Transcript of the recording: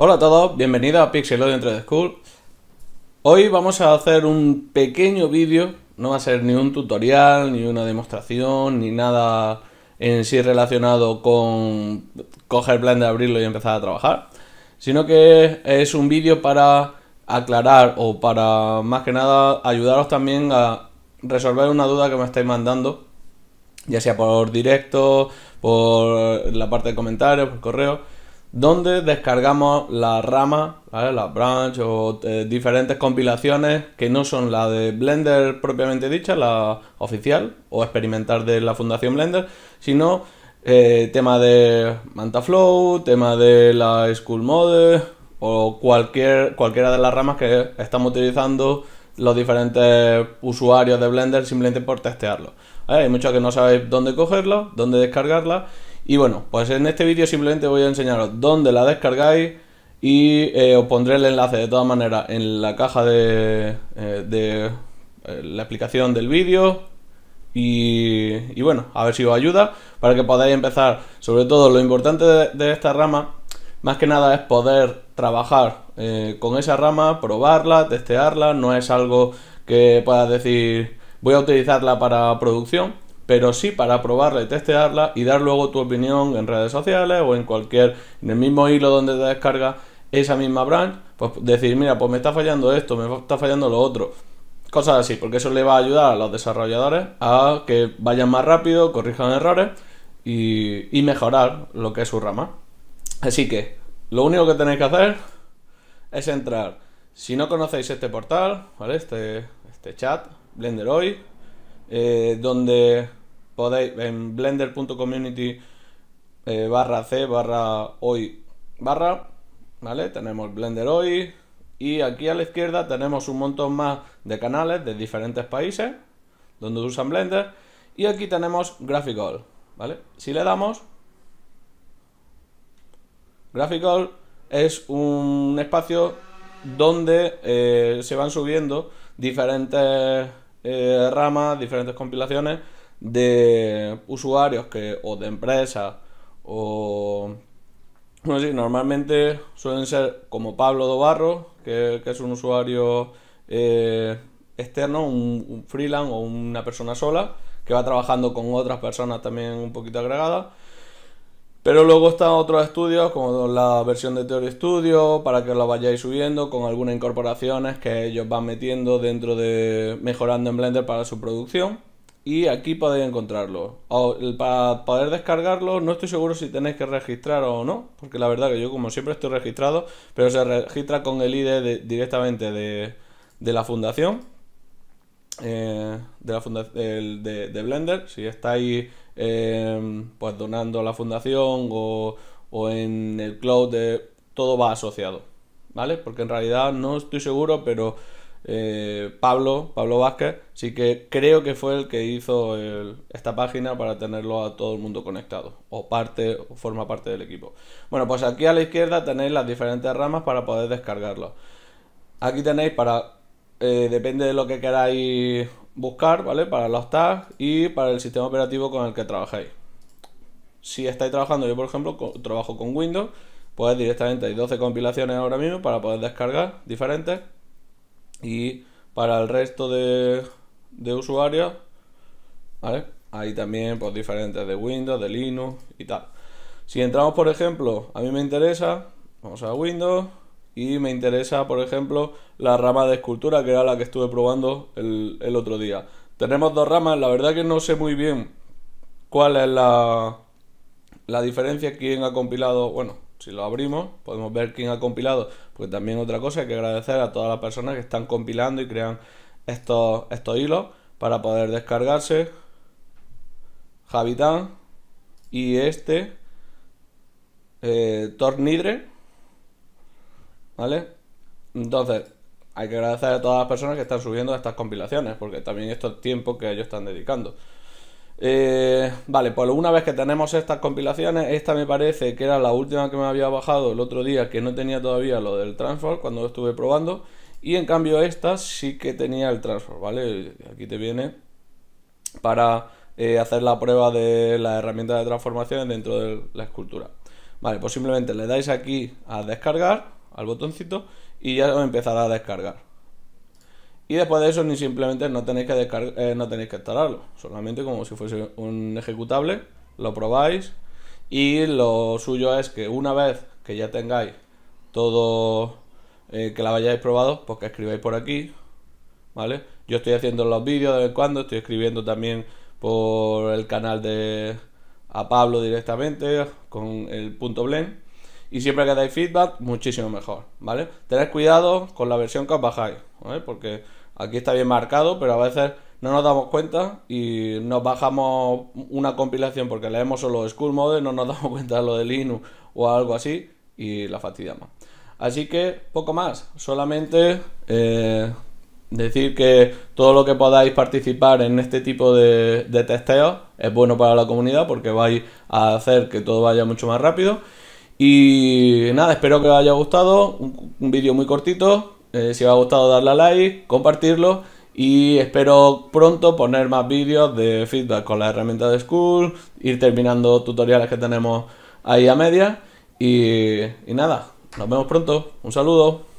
Hola a todos, bienvenidos a Pixel dentro de School. Hoy vamos a hacer un pequeño vídeo, no va a ser ni un tutorial, ni una demostración, ni nada en sí relacionado con coger el plan de abrirlo y empezar a trabajar, sino que es un vídeo para aclarar o para más que nada ayudaros también a resolver una duda que me estáis mandando, ya sea por directo, por la parte de comentarios, por correo donde descargamos las ramas, las branch o eh, diferentes compilaciones que no son la de Blender propiamente dicha, la oficial o experimental de la Fundación Blender, sino eh, tema de Mantaflow, tema de la School Model o cualquier, cualquiera de las ramas que estamos utilizando los diferentes usuarios de Blender simplemente por testearlo. Hay muchos que no sabéis dónde cogerlo, dónde descargarla y bueno, pues en este vídeo simplemente voy a enseñaros dónde la descargáis y eh, os pondré el enlace de todas maneras en la caja de, eh, eh, la explicación del vídeo y, bueno, a ver si os ayuda para que podáis empezar. Sobre todo lo importante de, de esta rama, más que nada es poder trabajar con esa rama, probarla, testearla, no es algo que puedas decir voy a utilizarla para producción, pero sí para probarla y testearla y dar luego tu opinión en redes sociales o en cualquier, en el mismo hilo donde te descarga... esa misma branch, pues decir, mira, pues me está fallando esto, me está fallando lo otro. Cosas así, porque eso le va a ayudar a los desarrolladores a que vayan más rápido, corrijan errores y, mejorar lo que es su rama. Así que lo único que tenéis que hacer es entrar. Si no conocéis este portal, ¿vale? Este, este chat, Blender hoy, eh, donde podéis en blender.community eh, barra c barra hoy barra, ¿vale? Tenemos Blender hoy y aquí a la izquierda tenemos un montón más de canales de diferentes países donde usan Blender y aquí tenemos Graphical, ¿vale? Si le damos, Graphical es un espacio donde eh, se van subiendo diferentes eh, ramas, diferentes compilaciones de usuarios o de empresas o... no sé normalmente suelen ser como Pablo Dobarro, que, es un usuario eh, externo, un, freelance o una persona sola, que va trabajando con otras personas también un poquito agregadas. Pero luego están otros estudios, como la versión de Theory Studio, para que lo vayáis subiendo, con algunas incorporaciones que ellos van metiendo dentro de mejorando en Blender para su producción y aquí podéis encontrarlo. para poder descargarlo, no estoy seguro si tenéis que registrar o no, porque la verdad que yo como siempre estoy registrado, pero se registra con el ID directamente de, la fundación. Eh, de la de, Blender, si estáis eh, pues donando a la fundación o, o en el cloud, eh, todo va asociado, ¿vale? Porque en realidad no estoy seguro, pero eh, Pablo, Pablo Vázquez, sí que creo que fue el que hizo esta página para tenerlo a todo el mundo conectado, o parte, o forma parte del equipo. Bueno, pues aquí a la izquierda tenéis las diferentes ramas para poder descargarlo. Aquí tenéis para, eh, depende de lo que queráis buscar, ¿vale? Para los tags y para el sistema operativo con el que trabajáis. Si estáis trabajando, yo por ejemplo trabajo con Windows, pues directamente hay 12 compilaciones ahora mismo para poder descargar diferentes y para el resto de, de usuarios, ¿vale? Hay también pues, diferentes de Windows, de Linux y tal. Si entramos, por ejemplo, a mí me interesa, vamos a Windows y me interesa, por ejemplo, la rama de escultura, que era la que estuve probando el, otro día. Tenemos dos ramas, la verdad que no sé muy bien cuál es la, la diferencia, quién ha compilado, bueno, si lo abrimos, podemos ver quién ha compilado. Porque también otra cosa, hay que agradecer a todas las personas que están compilando y crean estos, estos hilos para poder descargarse. Javitán y este eh, Tornidre. ¿Vale? Entonces, hay que agradecer a todas las personas que están subiendo estas compilaciones, porque también esto es tiempo que ellos están dedicando. Eh, vale, pues una vez que tenemos estas compilaciones, esta me parece que era la última que me había bajado el otro día, que no tenía todavía lo del transform cuando lo estuve probando. Y en cambio esta sí que tenía el transform, ¿vale? Aquí te viene para eh, hacer la prueba de la herramienta de transformación dentro de la escultura. Vale, pues simplemente le dais aquí a descargar, al botoncito, y ya empezará a descargar. Y después de eso ni simplemente no tenéis que eh, no tenéis que instalarlo, solamente como si fuese un ejecutable, lo probáis y lo suyo es que una vez que ya tengáis todo eh, que la hayáis probado, pues que escribáis por aquí, ¿vale? Yo estoy haciendo los vídeos de vez en cuando, estoy escribiendo también por el canal de a Pablo directamente con el punto blend y siempre que dais feedback, muchísimo mejor, ¿vale? Tened cuidado con la versión que os bajáis, Porque Aquí está bien marcado, pero a veces no nos damos cuenta y nos bajamos una compilación porque leemos solo School Mode, no nos damos cuenta de lo de Linux o algo así y la fastidiamos. Así que poco más, solamente eh, decir que todo lo que podáis participar en este tipo de, testeos es bueno para la comunidad porque vais a hacer que todo vaya mucho más rápido. Y nada, espero que os haya gustado, un vídeo muy cortito, eh, si os ha gustado darle a like, compartirlo y espero pronto poner más vídeos de feedback con la herramienta de School, ir terminando tutoriales que tenemos ahí a media y nada, nos vemos pronto, un saludo.